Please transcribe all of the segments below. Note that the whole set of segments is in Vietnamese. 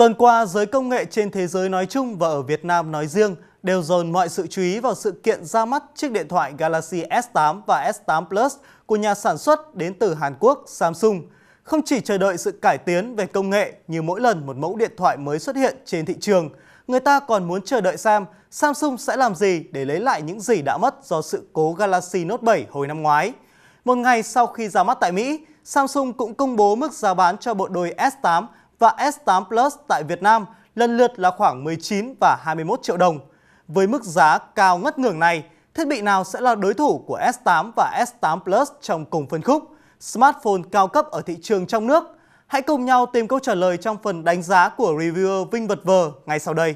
Tuần qua, giới công nghệ trên thế giới nói chung và ở Việt Nam nói riêng đều dồn mọi sự chú ý vào sự kiện ra mắt chiếc điện thoại Galaxy S8 và S8 Plus của nhà sản xuất đến từ Hàn Quốc Samsung. Không chỉ chờ đợi sự cải tiến về công nghệ như mỗi lần một mẫu điện thoại mới xuất hiện trên thị trường, người ta còn muốn chờ đợi xem Samsung sẽ làm gì để lấy lại những gì đã mất do sự cố Galaxy Note 7 hồi năm ngoái. Một ngày sau khi ra mắt tại Mỹ, Samsung cũng công bố mức giá bán cho bộ đôi S8 và S8 Plus tại Việt Nam lần lượt là khoảng 19 và 21 triệu đồng. Với mức giá cao ngất ngưỡng này, thiết bị nào sẽ là đối thủ của S8 và S8 Plus trong cùng phân khúc? Smartphone cao cấp ở thị trường trong nước? Hãy cùng nhau tìm câu trả lời trong phần đánh giá của reviewer Vinh Vật Vờ ngay sau đây.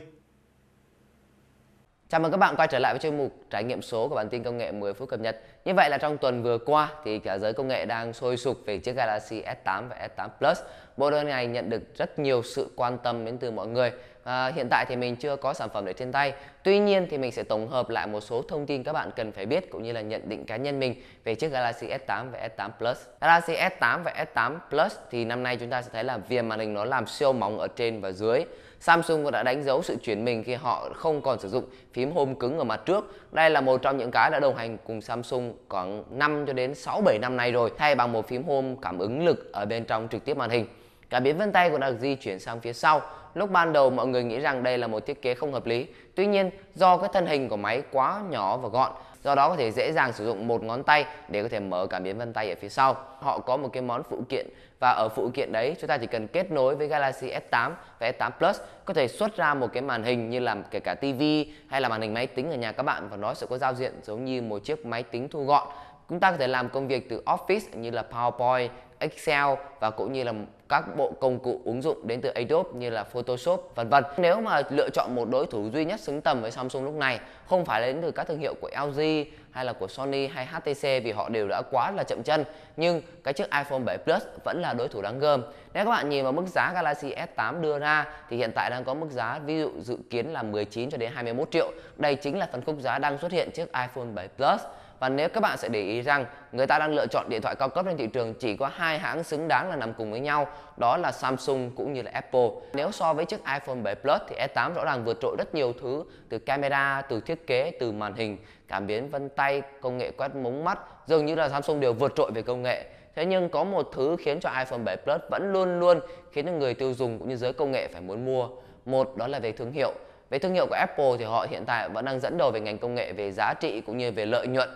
Chào mừng các bạn quay trở lại với chuyên mục trải nghiệm số của bản tin công nghệ 10 phút cập nhật. Như vậy là trong tuần vừa qua thì cả giới công nghệ đang sôi sục về chiếc Galaxy S8 và S8 Plus. Bộ đôi này nhận được rất nhiều sự quan tâm đến từ mọi người à, hiện tại thì mình chưa có sản phẩm để trên tay tuy nhiên thì mình sẽ tổng hợp lại một số thông tin các bạn cần phải biết cũng như là nhận định cá nhân mình về chiếc Galaxy S8 và S8 Plus Galaxy S8 và S8 Plus thì năm nay chúng ta sẽ thấy là viền màn hình nó làm siêu mỏng ở trên và dưới Samsung cũng đã đánh dấu sự chuyển mình khi họ không còn sử dụng phím home cứng ở mặt trước. Đây là một trong những cái đã đồng hành cùng Samsung khoảng 5 cho đến 6 7 năm nay rồi, thay bằng một phím home cảm ứng lực ở bên trong trực tiếp màn hình. Cả biến vân tay cũng đã được di chuyển sang phía sau Lúc ban đầu mọi người nghĩ rằng đây là một thiết kế không hợp lý. Tuy nhiên, do cái thân hình của máy quá nhỏ và gọn, do đó có thể dễ dàng sử dụng một ngón tay để có thể mở cảm biến vân tay ở phía sau. Họ có một cái món phụ kiện và ở phụ kiện đấy chúng ta chỉ cần kết nối với Galaxy S8 và S8 Plus có thể xuất ra một cái màn hình như là kể cả TV hay là màn hình máy tính ở nhà các bạn và nó sẽ có giao diện giống như một chiếc máy tính thu gọn. Chúng ta có thể làm công việc từ Office như là PowerPoint, Excel và cũng như là các bộ công cụ ứng dụng đến từ Adobe như là Photoshop vân vân. Nếu mà lựa chọn một đối thủ duy nhất xứng tầm với Samsung lúc này không phải đến từ các thương hiệu của LG hay là của Sony hay HTC vì họ đều đã quá là chậm chân nhưng cái chiếc iPhone 7 Plus vẫn là đối thủ đáng gờm. Nếu các bạn nhìn vào mức giá Galaxy S8 đưa ra thì hiện tại đang có mức giá ví dụ dự kiến là 19 cho đến 21 triệu. Đây chính là phân khúc giá đang xuất hiện chiếc iPhone 7 Plus và nếu các bạn sẽ để ý rằng người ta đang lựa chọn điện thoại cao cấp trên thị trường chỉ có hai hãng xứng đáng là nằm cùng với nhau đó là Samsung cũng như là Apple nếu so với chiếc iPhone 7 Plus thì S8 rõ ràng vượt trội rất nhiều thứ từ camera từ thiết kế từ màn hình cảm biến vân tay công nghệ quét mống mắt dường như là Samsung đều vượt trội về công nghệ Thế nhưng có một thứ khiến cho iPhone 7 Plus vẫn luôn luôn khiến cho người tiêu dùng cũng như giới công nghệ phải muốn mua. Một đó là về thương hiệu. Về thương hiệu của Apple thì họ hiện tại vẫn đang dẫn đầu về ngành công nghệ về giá trị cũng như về lợi nhuận.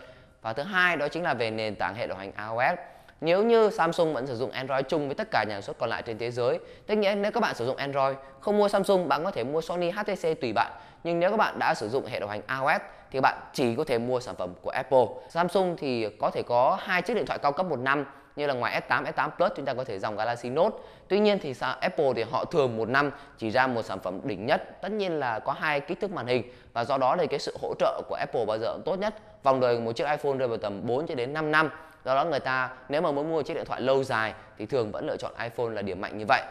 Và thứ hai đó chính là về nền tảng hệ điều hành iOS. Nếu như Samsung vẫn sử dụng Android chung với tất cả nhà sản xuất còn lại trên thế giới, tất nhiên nếu các bạn sử dụng Android, không mua Samsung bạn có thể mua Sony, HTC tùy bạn. Nhưng nếu các bạn đã sử dụng hệ điều hành iOS thì bạn chỉ có thể mua sản phẩm của Apple. Samsung thì có thể có hai chiếc điện thoại cao cấp một năm như là ngoài S8, S8 Plus chúng ta có thể dòng Galaxy Note. Tuy nhiên thì Apple thì họ thường một năm chỉ ra một sản phẩm đỉnh nhất, tất nhiên là có hai kích thước màn hình và do đó thì cái sự hỗ trợ của Apple bao giờ cũng tốt nhất. Vòng đời của một chiếc iPhone rơi vào tầm 4 cho đến 5 năm. Do đó người ta nếu mà muốn mua chiếc điện thoại lâu dài thì thường vẫn lựa chọn iPhone là điểm mạnh như vậy.